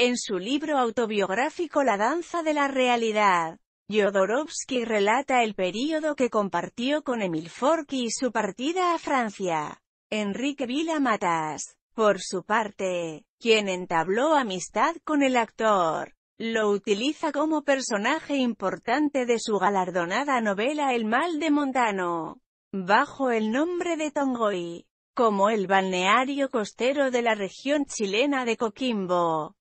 En su libro autobiográfico La danza de la realidad, Jodorowsky relata el período que compartió con Emil Forky y su partida a Francia. Enrique Vila Matas, por su parte, quien entabló amistad con el actor, lo utiliza como personaje importante de su galardonada novela El mal de Montano, bajo el nombre de Tongoy, como el balneario costero de la región chilena de Coquimbo.